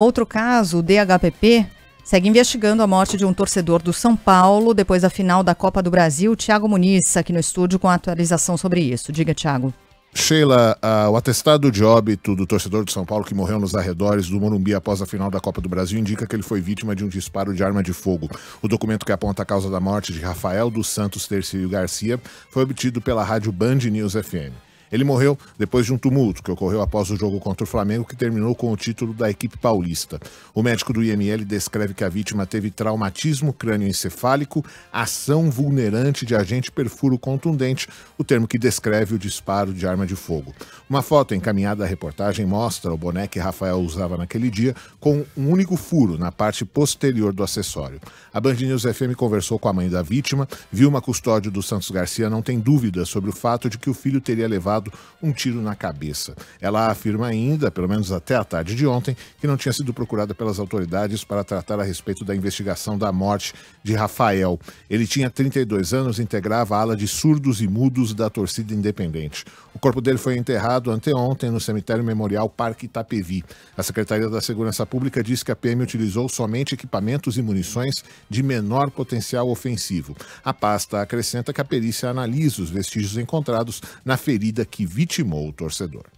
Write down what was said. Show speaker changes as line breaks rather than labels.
Outro caso, o DHPP, segue investigando a morte de um torcedor do São Paulo depois da final da Copa do Brasil, Tiago Muniz, aqui no estúdio com a atualização sobre isso. Diga, Tiago.
Sheila, uh, o atestado de óbito do torcedor de São Paulo que morreu nos arredores do Morumbi após a final da Copa do Brasil indica que ele foi vítima de um disparo de arma de fogo. O documento que aponta a causa da morte de Rafael dos Santos Terceiro Garcia foi obtido pela rádio Band News FM. Ele morreu depois de um tumulto que ocorreu após o jogo contra o Flamengo, que terminou com o título da equipe paulista. O médico do IML descreve que a vítima teve traumatismo crânioencefálico, ação vulnerante de agente perfuro contundente, o termo que descreve o disparo de arma de fogo. Uma foto encaminhada à reportagem mostra o boné que Rafael usava naquele dia com um único furo na parte posterior do acessório. A Band News FM conversou com a mãe da vítima, viu uma custódia do Santos Garcia não tem dúvida sobre o fato de que o filho teria levado levado um tiro na cabeça. Ela afirma ainda, pelo menos até a tarde de ontem, que não tinha sido procurada pelas autoridades para tratar a respeito da investigação da morte de Rafael. Ele tinha 32 anos e integrava a ala de surdos e mudos da torcida independente. O corpo dele foi enterrado anteontem no cemitério memorial Parque Itapevi. A Secretaria da Segurança Pública diz que a PM utilizou somente equipamentos e munições de menor potencial ofensivo. A pasta acrescenta que a perícia analisa os vestígios encontrados na ferida que vitimou o torcedor.